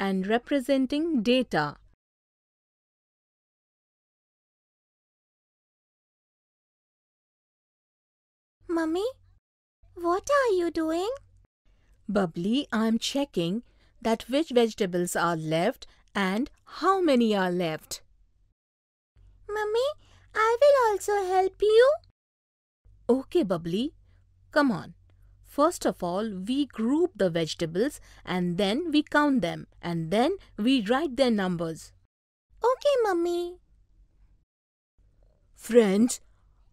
and representing data. Mummy, what are you doing? Bubbly, I'm checking that which vegetables are left and how many are left. Mummy, I will also help you. Okay, Bubbly. Come on, First of all, we group the vegetables and then we count them and then we write their numbers. Okay, mummy. Friends,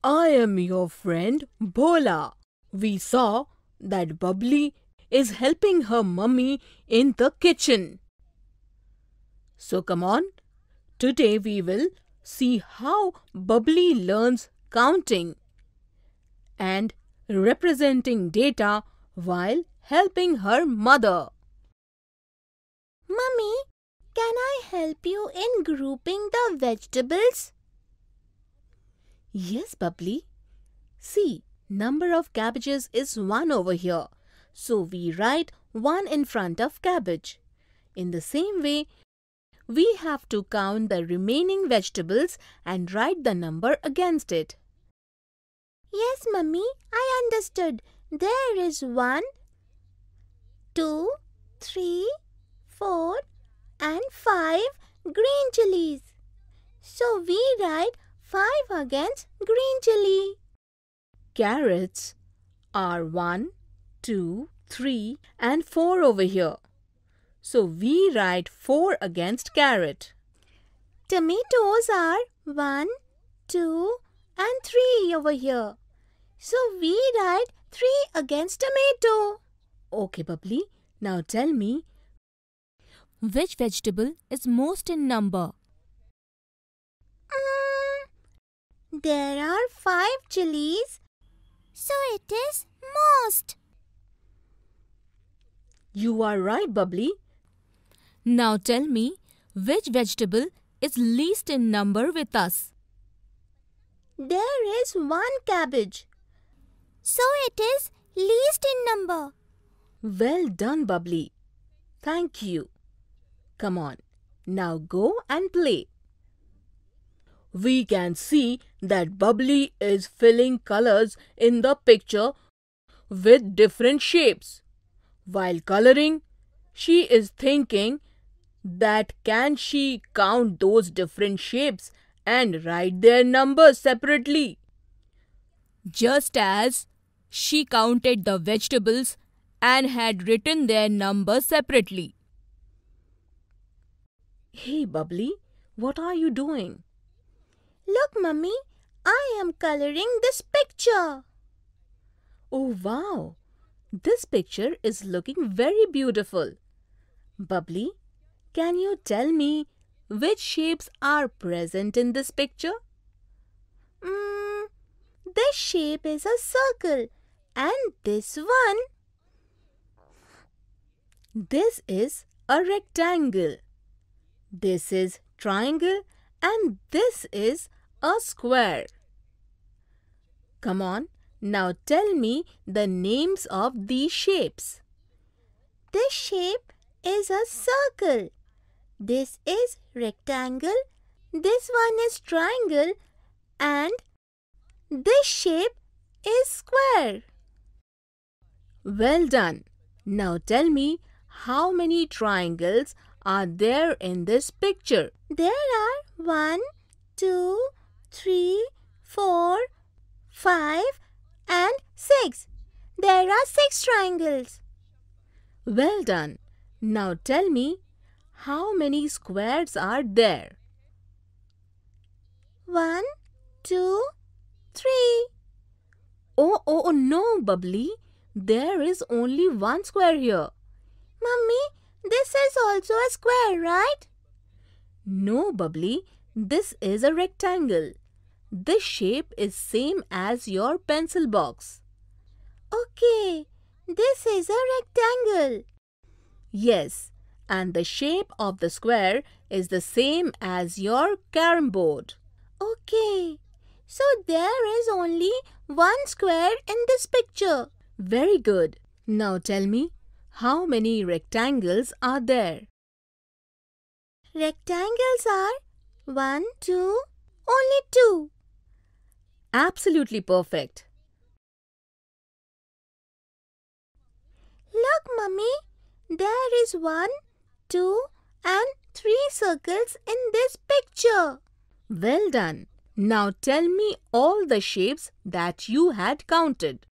I am your friend Bola. We saw that Bubbly is helping her mummy in the kitchen. So come on, today we will see how Bubbly learns counting and representing data while helping her mother. Mummy, can I help you in grouping the vegetables? Yes, Bubbly. See, number of cabbages is 1 over here. So we write 1 in front of cabbage. In the same way, we have to count the remaining vegetables and write the number against it mummy, I understood. There is one, two, three, four, and five green chilies. So we write five against green chili. Carrots are one, two, three, and four over here. So we write four against carrot. Tomatoes are one, two, and three over here. So we had 3 against tomato. Okay, Bubbly. Now tell me, which vegetable is most in number? Mm, there are five chilies. So it is most. You are right, Bubbly. Now tell me, which vegetable is least in number with us? There is one cabbage. So it is least in number. Well done, Bubbly. Thank you. Come on, now go and play. We can see that Bubbly is filling colors in the picture with different shapes. While coloring, she is thinking that can she count those different shapes and write their numbers separately. Just as she counted the vegetables and had written their number separately. Hey, Bubbly, what are you doing? Look, Mummy, I am coloring this picture. Oh, wow. This picture is looking very beautiful. Bubbly, can you tell me which shapes are present in this picture? Mm this shape is a circle and this one, this is a rectangle. This is triangle and this is a square. Come on, now tell me the names of these shapes. This shape is a circle. This is rectangle. This one is triangle and this shape is square. Well done. Now tell me how many triangles are there in this picture? There are one, two, three, four, five, and 6. There are 6 triangles. Well done. Now tell me how many squares are there? One, two, 3. Oh, oh, oh, no, Bubbly. There is only one square here. Mummy, this is also a square, right? No, Bubbly. This is a rectangle. This shape is same as your pencil box. Okay, this is a rectangle. Yes, and the shape of the square is the same as your carom board. Okay, so there is only one square in this picture. Very good. Now tell me, how many rectangles are there? Rectangles are one, two, only two. Absolutely perfect. Look, mummy, there is one, two and three circles in this picture. Well done. Now tell me all the shapes that you had counted.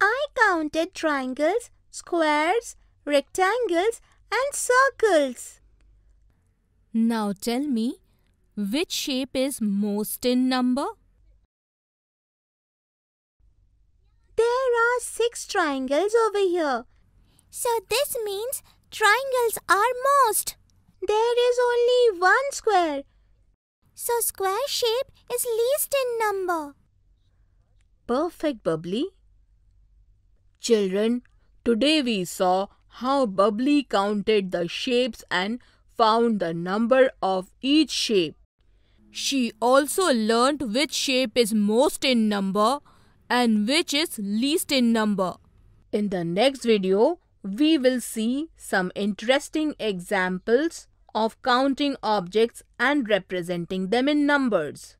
I counted triangles, squares, rectangles and circles. Now tell me, which shape is most in number? There are six triangles over here. So this means triangles are most. There is only one square so square shape is least in number. Perfect, Bubbly. Children, today we saw how Bubbly counted the shapes and found the number of each shape. She also learned which shape is most in number and which is least in number. In the next video, we will see some interesting examples of counting objects and representing them in numbers.